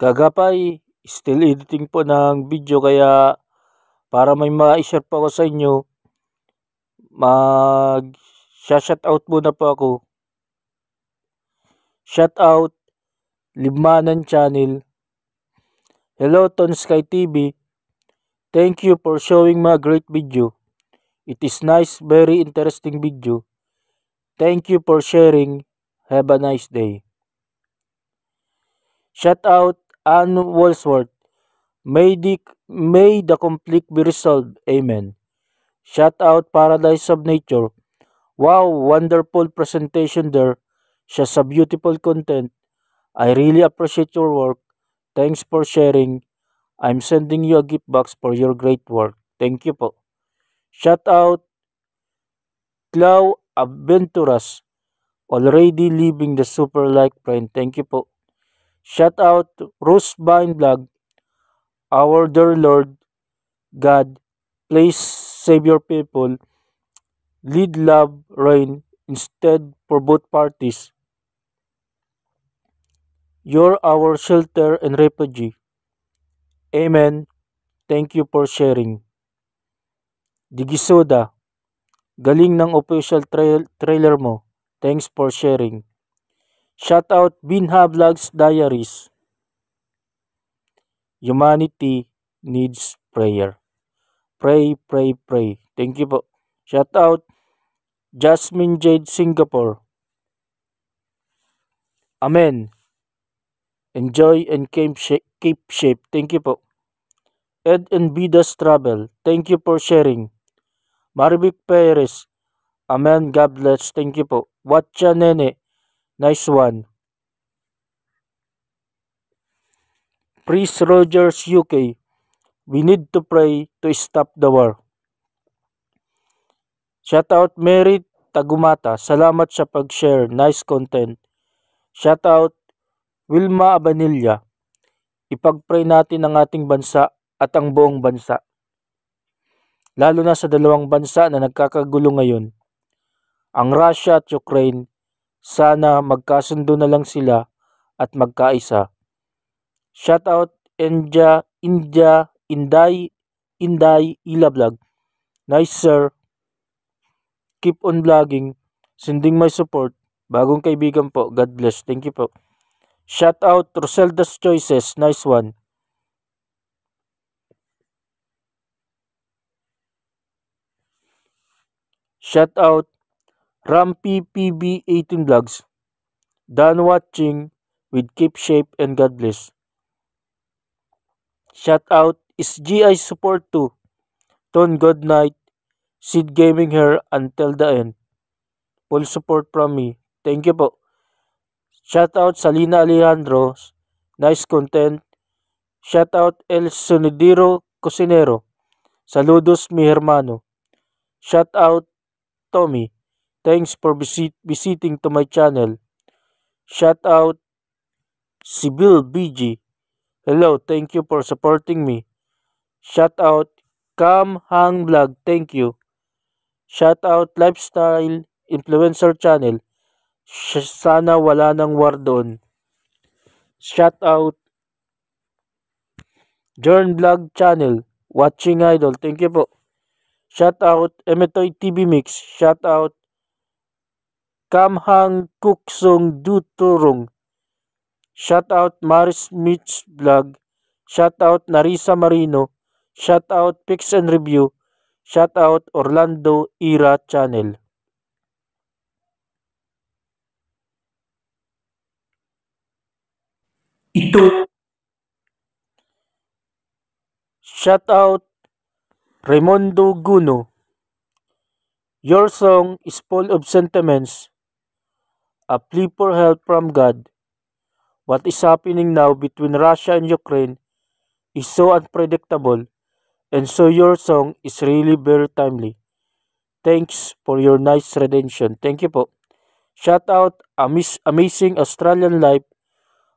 Gagapay, still editing po ng video kaya para may ma-share po ako sa inyo, mag shoutout muna po ako. Shoutout, out Limanan Channel. Hello Ton Sky TV. Thank you for showing my great video. It is nice, very interesting video. Thank you for sharing. Have a nice day. Shout out and Walsworth. May the, may the conflict be resolved. Amen. Shout out Paradise of Nature. Wow, wonderful presentation there. Siya sa beautiful content. I really appreciate your work. Thanks for sharing. I'm sending you a gift box for your great work. Thank you po. Shout out Clau Aventuras. Already leaving the super like friend. Thank you po. Shout out Rose Vine Vlog, Our Dear Lord, God, please save your people, lead love, reign, instead for both parties. You're our shelter and refuge. Amen. Thank you for sharing. Digisoda, galing ng official tra trailer mo. Thanks for sharing. Shoutout out Binha Vlogs Diaries. Humanity needs prayer. Pray, pray, pray. Thank you po. Shoutout Jasmine Jade Singapore. Amen. Enjoy and keep shape. Keep shape. Thank you po. Ed and Bidas Travel. Thank you for sharing. Marvic Perez. Amen. God bless. Thank you po. Watcha Nene. Nice one. Priest Rogers UK, we need to pray to stop the war. Shout out Merit Tagumata, salamat sa pag-share, nice content. Shout out Wilma Abanilla, ipag-pray natin ang ating bansa at ang buong bansa. Lalo na sa dalawang bansa na nagkakagulo ngayon, ang Russia at Ukraine sana magkasundo na lang sila at magkaisa. Shoutout out India, India, Inday, Inday, Ilablog. Nice sir. Keep on vlogging. Sending my support. Bagong kaibigan po. God bless. Thank you po. Shoutout out Roselda's Choices. Nice one. Shoutout Rampi PB 18 Vlogs. Done watching with Keep Shape and God Bless. Shout out is GI Support to Ton good night, Sid Gaming here until the end. Full support from me. Thank you po. Shout out Salina Alejandro. Nice content. Shout out El Sonidiro Cosinero. Saludos mi hermano. Shout out Tommy. Thanks for visit visiting to my channel. Shout out si Bill BG. Hello, thank you for supporting me. Shout out Cam Hang Vlog, thank you. Shout out Lifestyle Influencer Channel. Sana wala nang war doon. Shout out Jern Vlog Channel, Watching Idol, thank you po. Shout out Emetoy TV Mix, shout out Kamhang Kuksong Duturong. Shout out Maris Mitch Vlog. Shout out Narisa Marino. Shout out Pix and Review. Shout out Orlando Ira Channel. Ito. Shout out Raimondo Guno. Your song is full of sentiments a plea for help from God. What is happening now between Russia and Ukraine is so unpredictable and so your song is really very timely. Thanks for your nice rendition. Thank you po. Shout out Amis Amazing Australian Life.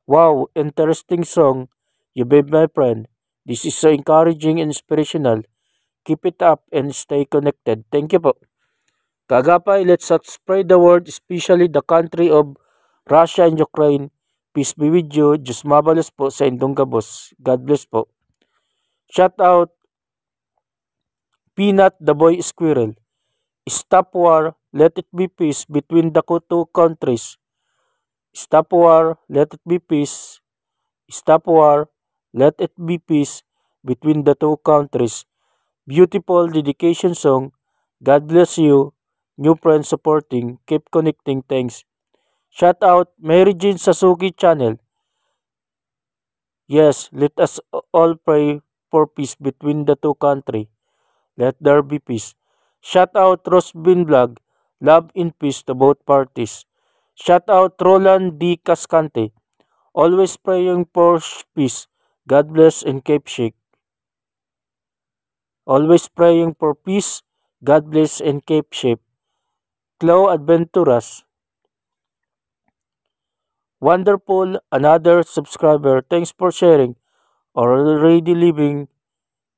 Wow, interesting song. You be my friend. This is so encouraging and inspirational. Keep it up and stay connected. Thank you po. Kaagapay, let's spread the word, especially the country of Russia and Ukraine. Peace be with you. Diyos mabalas po sa indong gabos. God bless po. Shout out, Peanut the Boy Squirrel. Stop war, let it be peace between the two countries. Stop war, let it be peace. Stop war, let it be peace between the two countries. Beautiful dedication song. God bless you new friends supporting, keep connecting, thanks. Shout out, Mary Jean Sasuki channel. Yes, let us all pray for peace between the two country. Let there be peace. Shout out Rosbin Vlog, love and peace to both parties. Shout out Roland D. Cascante, always praying for peace. God bless and keep shake. Always praying for peace. God bless and keep shape. Slow Adventuras. Wonderful, another subscriber. Thanks for sharing or already leaving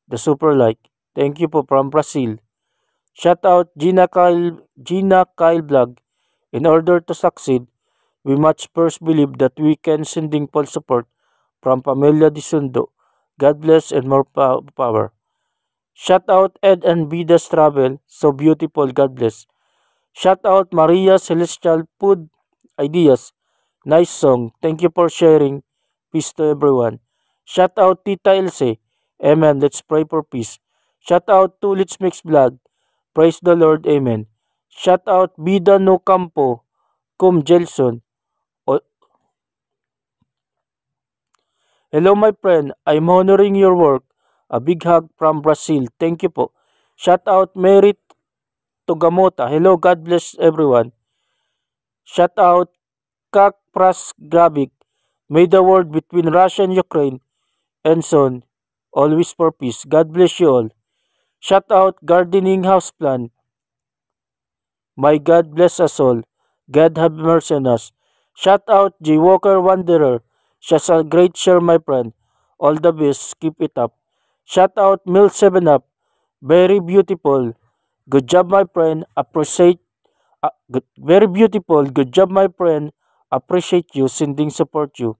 the super like. Thank you po from Brazil. Shout out Gina Kyle, Gina Kyle Vlog. In order to succeed, we must first believe that we can sending full support from Pamela Disundo. God bless and more power. Shout out Ed and Vidas Travel. So beautiful. God bless. Shout out Maria Celestial Food Ideas. Nice song. Thank you for sharing. Peace to everyone. Shout out Tita Elsie. Amen. Let's pray for peace. Shout out to Let's Mix Blood. Praise the Lord. Amen. Shout out Bida No Campo. Cum Jelson. Hello my friend. I'm honoring your work. A big hug from Brazil. Thank you po. Shout out Merit Tugamota. Hello, God bless everyone. Shout out Kak Pras Gabik. May the world between Russia and Ukraine and soon always for peace. God bless you all. Shout out Gardening House Plan. My God bless us all. God have mercy on us. Shout out J. Walker Wanderer. She's a great share, my friend. All the best. Keep it up. Shout out Mill 7 Up. Very beautiful. Good job, my friend. Appreciate. Uh, good, very beautiful. Good job, my friend. Appreciate you. Sending support you.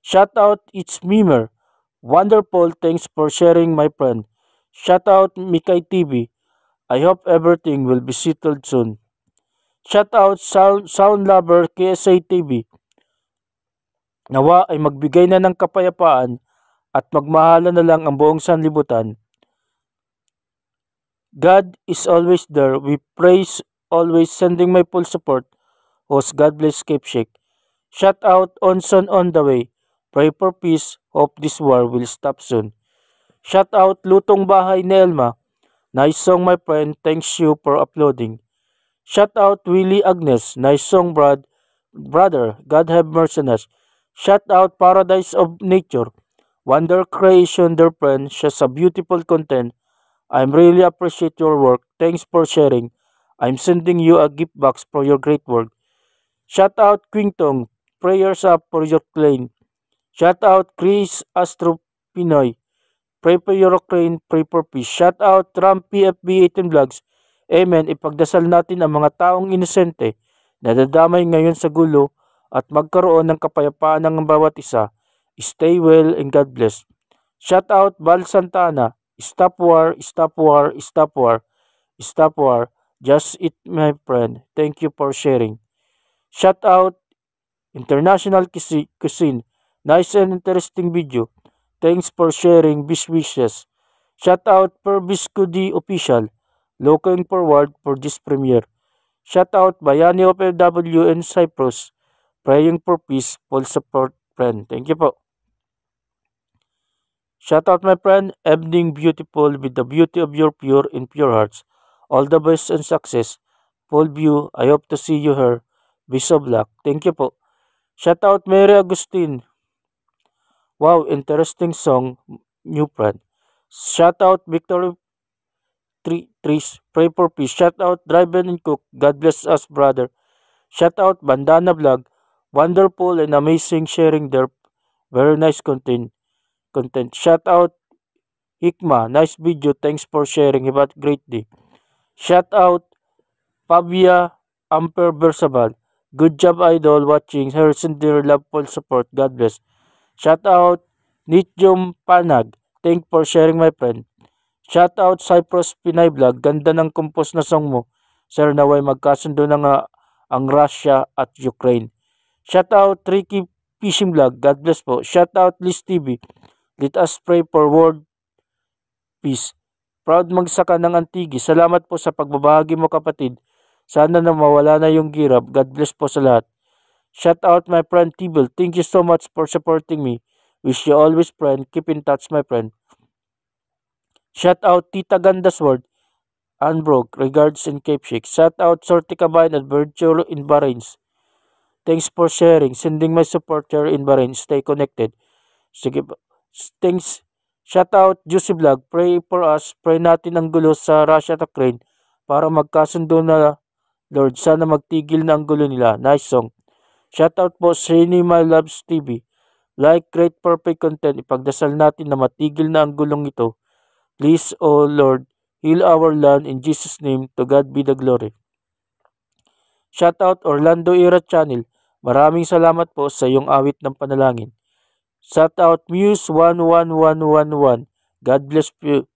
Shout out, it's Mimer. Wonderful. Thanks for sharing, my friend. Shout out, Mikay TV. I hope everything will be settled soon. Shout out, Sound, Sound Lover KSA TV. Nawa ay magbigay na ng kapayapaan at magmahalan na lang ang buong sanlibutan God is always there. We praise always sending my full support. Host God bless Shake. Shout out Onson on the way. Pray for peace. Hope this war will stop soon. Shout out Lutong Bahay ni Elma. Nice song my friend. Thanks you for uploading. Shout out Willie Agnes. Nice song Brad. Brother, God have mercy on us. Shout out Paradise of Nature. Wonder Creation, their friend. Siya a beautiful content. I'm really appreciate your work. Thanks for sharing. I'm sending you a gift box for your great work. Shout out Quintong. Prayers up for your claim. Shout out Chris Astro Pinoy. Pray for your Ukraine, pray for peace. Shout out Trump PFB 18 Vlogs. Amen. Ipagdasal natin ang mga taong inosente na dadamay ngayon sa gulo at magkaroon ng kapayapaan ng bawat isa. Stay well and God bless. Shout out Val Santana. Stop war, stop war, stop war, stop war. Just eat, my friend. Thank you for sharing. Shout out International Cuisine. Nice and interesting video. Thanks for sharing best wishes. Shout out per Biscudi official. Looking forward for this premiere. Shout out Bayani of LW and Cyprus. Praying for peace, full support, friend. Thank you po. Shout out my friend, Evening Beautiful with the beauty of your pure and pure hearts. All the best and success. Paul view, I hope to see you here. Viso Black, thank you po. Shout out Mary Agustin. Wow, interesting song, new friend. Shout out Victory Three Trees, Pray for Peace. Shout out Driven and Cook, God bless us brother. Shout out Bandana Vlog, wonderful and amazing sharing their very nice content content. Shout out Hikma, nice video. Thanks for sharing. Have great day. Shout out Pavia Amper Versabal. Good job idol watching. Her sincere love full support. God bless. Shout out Nitjom Panag. Thank for sharing my friend. Shout out Cyprus Pinay Vlog. Ganda ng compose na song mo. Sir naway magkasundo na nga ang Russia at Ukraine. Shout out Ricky Fishing Vlog. God bless po. Shout out Liz TV. Let us pray for world peace. Proud magsaka ng antigi. Salamat po sa pagbabahagi mo kapatid. Sana na mawala na yung girap. God bless po sa lahat. Shout out my friend Tibel. Thank you so much for supporting me. Wish you always friend. Keep in touch my friend. Shout out Tita Ganda's Gandasword. Unbroke. Regards in Cape Shake. Shout out Sorte Kabayan at Virtual in Bahrains. Thanks for sharing. Sending my supporter here in Bahrain. Stay connected. Sige Thanks. Shout out Juicy Vlog. Pray for us. Pray natin ang gulo sa Russia at Ukraine para magkasundo na Lord. Sana magtigil na ang gulo nila. Nice song. Shout out po Srini My Loves TV. Like great perfect content. Ipagdasal natin na matigil na ang gulong ito. Please, O oh Lord, heal our land in Jesus name. To God be the glory. Shout out Orlando Ira Channel. Maraming salamat po sa iyong awit ng panalangin. Shout out Muse 11111. God bless you.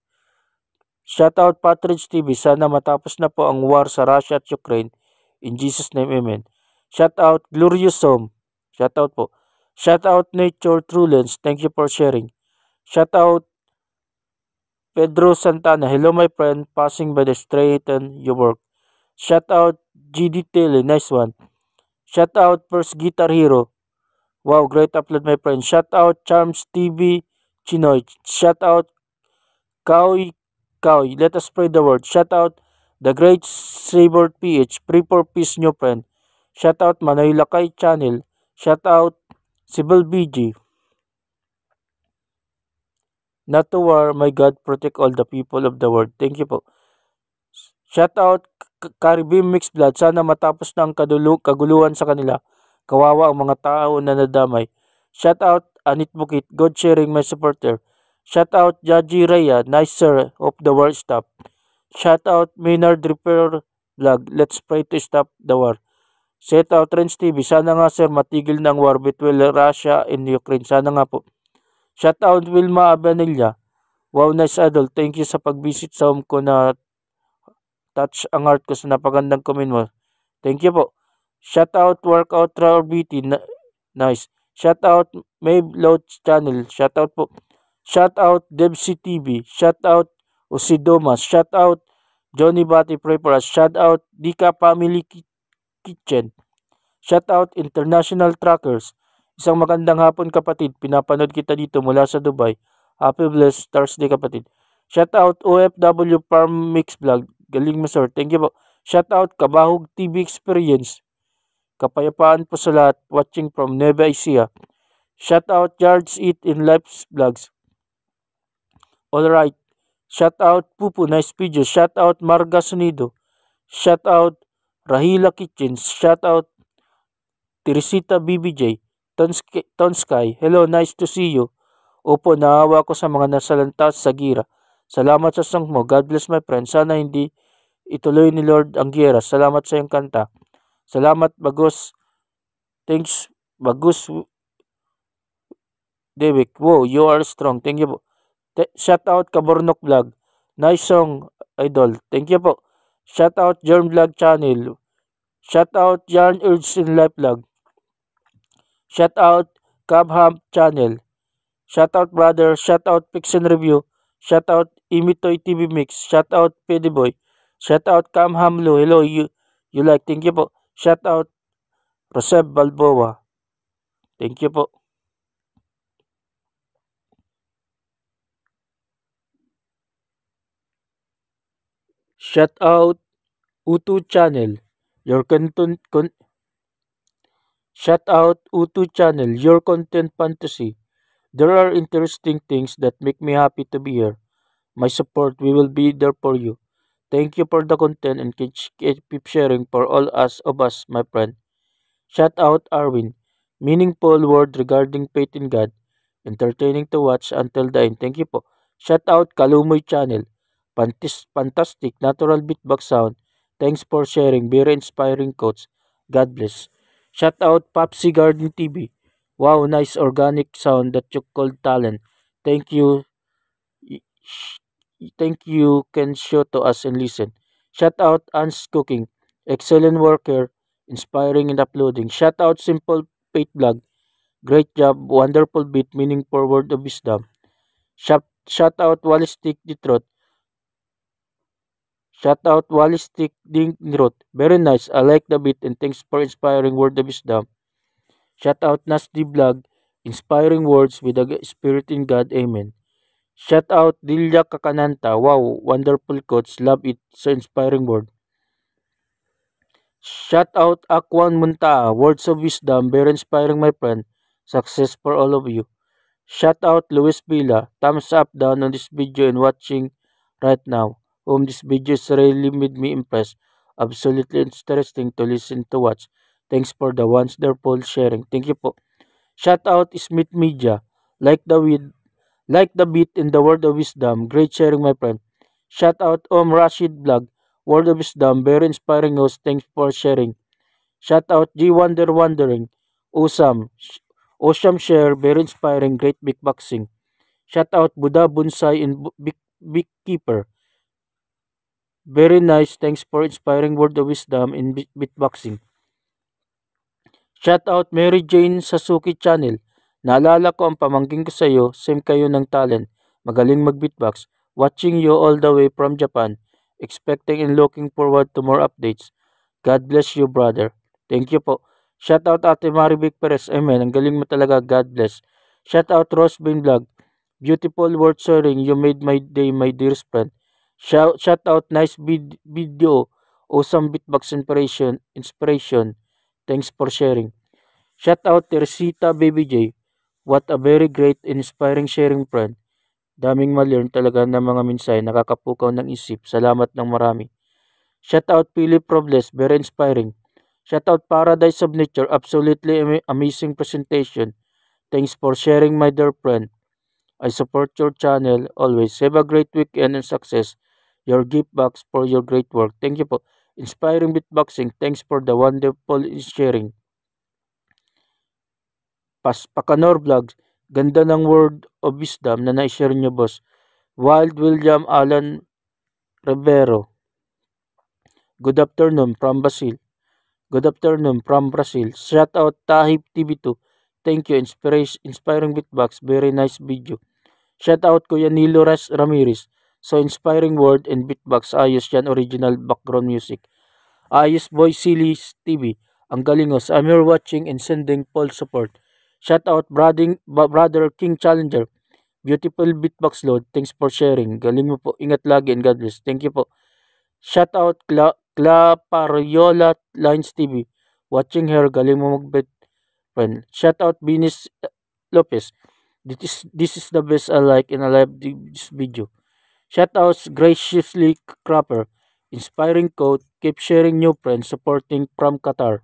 Shout out Patridge TV. Sana matapos na po ang war sa Russia at Ukraine. In Jesus name, Amen. Shout out Glorious Home. Shout out po. Shout out Nature True Lens. Thank you for sharing. Shout out Pedro Santana. Hello my friend. Passing by the straight and you work. Shout out GD Tele. Nice one. Shout out First Guitar Hero. Wow, great upload my friend. Shout out Charms TV Chinoy. Shout out Kaoy Kaoy. Let us spread the word. Shout out The Great Saber PH. Pray for peace new friend. Shout out Manoy Lakay Channel. Shout out Sibyl BG. Not to war, my God, protect all the people of the world. Thank you po. Shout out Caribbean Mixed Blood. Sana matapos na ang kaguluhan sa kanila. Kawawa ang mga tao na nadamay. Shout out Anit Bukit, God sharing my supporter. Shout out Jaji Raya, nicer of the world stop. Shout out Maynard Repair Vlog, let's pray to stop the war. Shout out Trends TV, sana nga sir matigil ng war between Russia and Ukraine, sana nga po. Shout out Wilma Abanilla, wow nice adult. thank you sa pag-visit sa home ko na touch ang heart ko sa napagandang comment mo. Thank you po. Shout out Workout Raw Beauty. nice. Shout out Maeve Loach Channel. Shout out po. Shout out Debsi TV. Shout out Usidoma. Shout out Johnny Bati Pray for us. Shout out Dika Family Ki- Kitchen. Shout out International Trackers. Isang magandang hapon kapatid. Pinapanood kita dito mula sa Dubai. Happy blessed Thursday kapatid. Shout out OFW Farm Mix Vlog. Galing mo sir. Thank you po. Shout out Kabahog TV Experience. Kapayapaan po sa lahat watching from Nueva Ecija. Shout out Yards Eat in Life's Vlogs. Alright. Shout out Pupu, nice video. Shout out Marga Sonido. Shout out Rahila Kitchens. Shout out Teresita BBJ. Tonsky, Tonsky, hello, nice to see you. Opo, naawa ko sa mga nasalanta sa gira. Salamat sa song mo. God bless my friend. Sana hindi ituloy ni Lord ang gira. Salamat sa iyong kanta. Salamat bagus. Thanks bagus. Debik. Wow, you are strong. Thank you po. shout out Kabornok Vlog. Nice song, Idol. Thank you po. Shout out Germ Vlog Channel. Shout out Yarn Urge in Life Vlog. Shout out Kabham Channel. Shout out Brother. Shout out Fiction Review. Shout out Imitoy TV Mix. Shout out Pediboy. Shout out Cam Hello, you, you like. Thank you po. Shout out Roseb Balboa. Thank you po. Shout out Utu Channel. Your content con Shout out Utu Channel. Your content fantasy. There are interesting things that make me happy to be here. My support, we will be there for you. Thank you for the content and keep sharing for all us of us, my friend. Shout out Arwin. Meaningful word regarding faith in God. Entertaining to watch until the end. Thank you po. Shout out Kalumoy Channel. Pantis, fantastic natural beatbox sound. Thanks for sharing. Very inspiring quotes. God bless. Shout out Popsy Garden TV. Wow, nice organic sound that you call talent. Thank you. Thank you, Kensho, to us and listen. Shout out Anne's Cooking. Excellent worker. Inspiring and uploading. Shout out Simple Pate Vlog, Great job. Wonderful beat. Meaning forward of wisdom. Shout, shout out Wally Stick Detroit. Shout out Wally Stick Dingrot. Very nice. I like the beat and thanks for inspiring word of wisdom. Shout out Nasty Vlog, Inspiring words with the spirit in God. Amen. Shout out Dilya Kakananta. Wow, wonderful coach. Love it. So inspiring word. Shout out Akwan Munta. Words of wisdom. Very inspiring my friend. Success for all of you. Shout out Luis Villa. Thumbs up down on this video and watching right now. Whom this video is really made me impressed. Absolutely interesting to listen to watch. Thanks for the wonderful sharing. Thank you po. Shout out Smith Media. Like the video Like the beat in the world of Wisdom. Great sharing, my friend. Shout out Om Rashid Vlog. World of Wisdom. Very inspiring host. Thanks for sharing. Shout out G Wonder Wondering. Osam. Osam Share. Very inspiring. Great Big Boxing. Shout out Buddha Bonsai in Big, Big Keeper. Very nice. Thanks for inspiring Word of Wisdom in Beatboxing. Shout out Mary Jane Sasuki Channel. Naalala ko ang pamangking ko sa iyo, same kayo ng talent. Magaling mag-beatbox. Watching you all the way from Japan. Expecting and looking forward to more updates. God bless you, brother. Thank you po. Shout out Ate Maribik Perez. Amen. Ang galing mo talaga. God bless. Shout out Rosbin Vlog. Beautiful word sharing. You made my day, my dearest friend. Shout, shout out nice vid video. Awesome beatbox inspiration. Inspiration. Thanks for sharing. Shout out Teresita Baby J. What a very great inspiring sharing friend. Daming malearn talaga ng mga minsay, nakakapukaw ng isip. Salamat ng marami. Shout out Philip Robles, very inspiring. Shout out Paradise of Nature, absolutely amazing presentation. Thanks for sharing my dear friend. I support your channel always. Have a great weekend and success. Your gift box for your great work. Thank you po. Inspiring Beatboxing, thanks for the wonderful sharing pas pakanor Vlogs. Ganda ng word of wisdom na na-share nyo boss. Wild William Alan Rivero. Good afternoon from Brazil. Good afternoon from Brazil. Shout out Tahib TV2. Thank you. Inspiration, inspiring beatbox. Very nice video. Shout out Kuya Nilo Ras Ramirez. So inspiring word and beatbox. Ayos yan. Original background music. Ayos Boy Silly TV. Ang galing us. Oh. I'm here watching and sending full support. Shout out Brading, Brother King Challenger. Beautiful beatbox load. Thanks for sharing. Galing mo po. Ingat lagi and God bless. Thank you po. Shout out Cla Clapariola Lines TV. Watching her. Galing mo magbet. Friend. Shout out Binis uh, Lopez. This is, this is the best I like in I love this video. Shout out Graciously Crapper. Inspiring quote. Keep sharing new friends. Supporting from Qatar.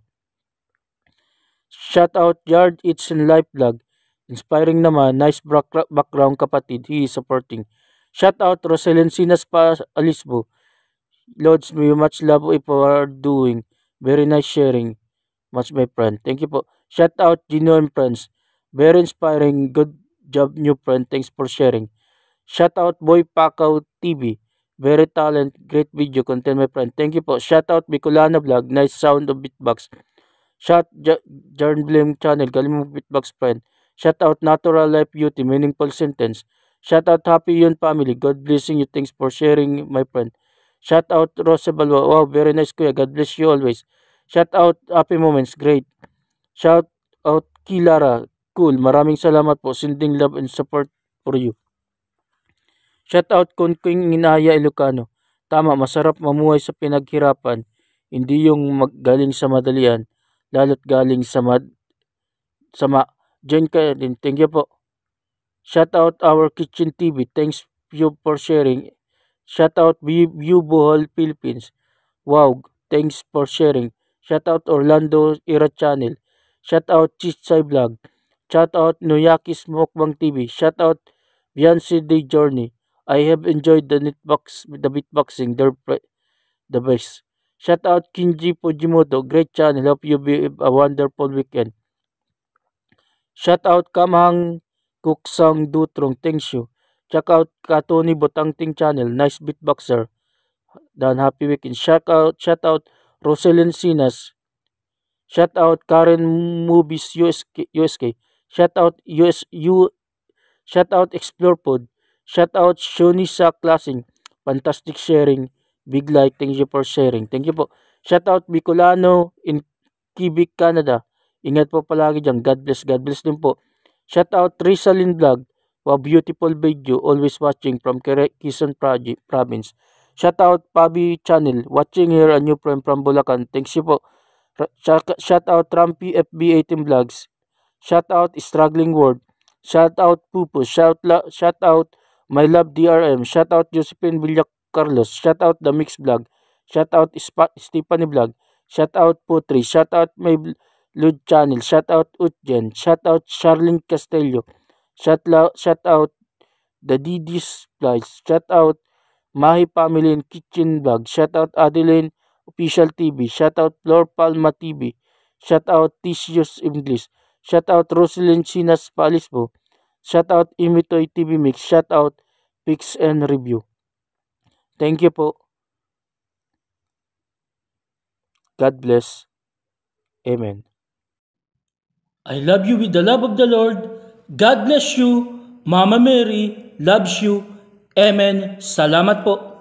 Shout out Yard It's in Life Vlog. Inspiring naman. Nice background kapatid. He is supporting. Shout out Rosalyn Sinas pa Alisbo. Lords, may much love if you are doing. Very nice sharing. Much my friend. Thank you po. Shout out Genuine Friends. Very inspiring. Good job new friend. Thanks for sharing. Shout out Boy Pakaw TV. Very talent. Great video content my friend. Thank you po. Shout out Bicolano Vlog. Nice sound of beatbox. Shout Jarn Blim Channel, Kalimong Beatbox Friend. Shout out Natural Life Beauty, Meaningful Sentence. Shout out Happy Yun Family, God blessing you, thanks for sharing my friend. Shout out Rosabel, wow, very nice kuya, God bless you always. Shout out Happy Moments, great. Shout out Kilara, cool, maraming salamat po, sending love and support for you. Shout out Kun King Inaya Ilocano. Tama, masarap mamuhay sa pinaghirapan, hindi yung magaling sa madalian lalo't galing sa mad sama. John din thank you po. Shout out our Kitchen TV. Thanks you for sharing. Shout out View Bohol Philippines. Wow, thanks for sharing. Shout out Orlando Ira Channel. Shout out Chichay Vlog. Shout out Noyaki smoke Smokebang TV. Shout out Beyonce Day Journey. I have enjoyed the netbox, the beatboxing. They're the best. Shout out Kinji Fujimoto. Great channel. Hope you be a wonderful weekend. Shout out Kamhang Kuksang Dutrong. Thanks you. Check out Katoni Botangting channel. Nice beatboxer. Dan happy weekend. Shout out, shout out Roselyn Sinas. Shout out Karen Movies USK. USK. Shout out US, U, shout out Explore Pod. Shout out Shonisa Classing. Fantastic sharing. Big like, thank you for sharing. Thank you po. Shout out Bicolano in Quebec, Canada. Ingat po palagi dyan. God bless, God bless din po. Shout out Rizalin Vlog. A beautiful video. Always watching from Quezon Province. Shout out Pabi Channel. Watching here a new friend from Bulacan. Thank you po. Shout out Trumpy FB18 Vlogs. Shout out Struggling World. Shout out Pupo. Shout, out My Love DRM. Shout out Josephine Villac Carlos, shout out The Mix Vlog, shout out Sp Stephanie Vlog, shout out Putri, shout out my Lud Channel, shout out Utjen, shout out Charlene Castello, shout, shout out The DD Supplies, shout out Mahi Family and Kitchen Vlog, shout out Adeline Official TV, shout out Flor Palma TV, shout out Tisius English, shout out Rosalyn Sinas Palisbo, shout out Imitoy TV Mix, shout out Pix and Review. Thank you po. God bless. Amen. I love you with the love of the Lord. God bless you. Mama Mary loves you. Amen. Salamat po.